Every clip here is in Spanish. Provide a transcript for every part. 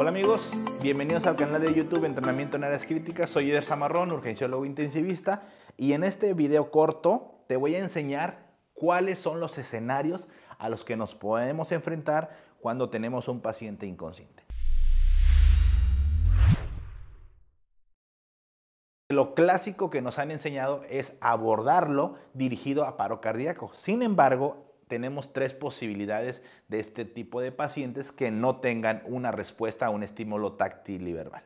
Hola amigos, bienvenidos al canal de YouTube Entrenamiento en Áreas Críticas. Soy Eder Zamarrón, urgenciólogo intensivista, y en este video corto te voy a enseñar cuáles son los escenarios a los que nos podemos enfrentar cuando tenemos un paciente inconsciente. Lo clásico que nos han enseñado es abordarlo dirigido a paro cardíaco. Sin embargo, tenemos tres posibilidades de este tipo de pacientes que no tengan una respuesta a un estímulo táctil y verbal.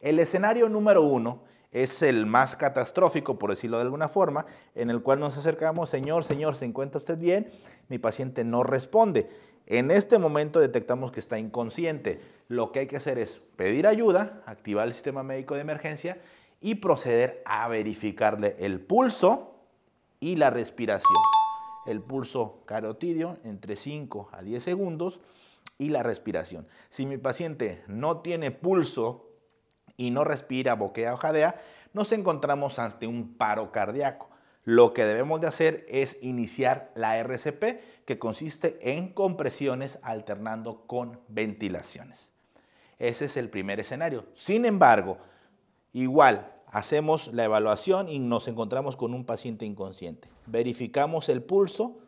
El escenario número uno es el más catastrófico, por decirlo de alguna forma, en el cual nos acercamos, señor, señor, ¿se encuentra usted bien? Mi paciente no responde. En este momento detectamos que está inconsciente. Lo que hay que hacer es pedir ayuda, activar el sistema médico de emergencia y proceder a verificarle el pulso y la respiración el pulso carotidio entre 5 a 10 segundos y la respiración. Si mi paciente no tiene pulso y no respira, boquea o jadea, nos encontramos ante un paro cardíaco. Lo que debemos de hacer es iniciar la RCP, que consiste en compresiones alternando con ventilaciones. Ese es el primer escenario. Sin embargo, igual hacemos la evaluación y nos encontramos con un paciente inconsciente. Verificamos el pulso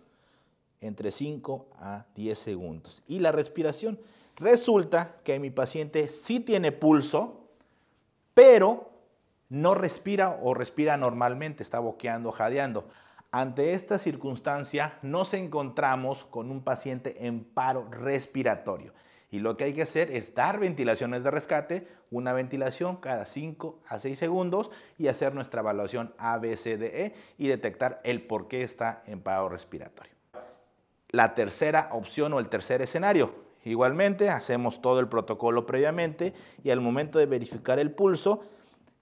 entre 5 a 10 segundos. Y la respiración. Resulta que mi paciente sí tiene pulso, pero no respira o respira normalmente, está boqueando, jadeando. Ante esta circunstancia nos encontramos con un paciente en paro respiratorio. Y lo que hay que hacer es dar ventilaciones de rescate, una ventilación cada 5 a 6 segundos y hacer nuestra evaluación ABCDE y detectar el por qué está en paro respiratorio. La tercera opción o el tercer escenario. Igualmente, hacemos todo el protocolo previamente y al momento de verificar el pulso,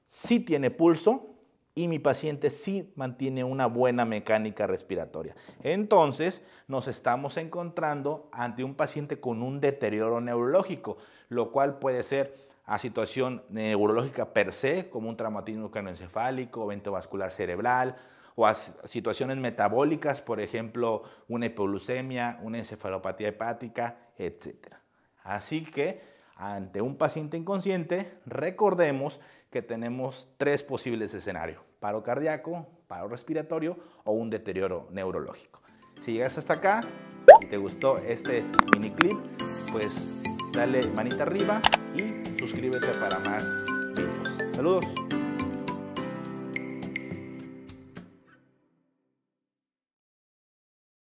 si tiene pulso, y mi paciente sí mantiene una buena mecánica respiratoria. Entonces nos estamos encontrando ante un paciente con un deterioro neurológico, lo cual puede ser a situación neurológica per se, como un traumatismo craneoencefálico, evento vascular cerebral, o a situaciones metabólicas, por ejemplo, una hipoglucemia, una encefalopatía hepática, etc. Así que ante un paciente inconsciente, recordemos que tenemos tres posibles escenarios, paro cardíaco, paro respiratorio o un deterioro neurológico. Si llegas hasta acá y te gustó este mini clip, pues dale manita arriba y suscríbete para más videos. Saludos.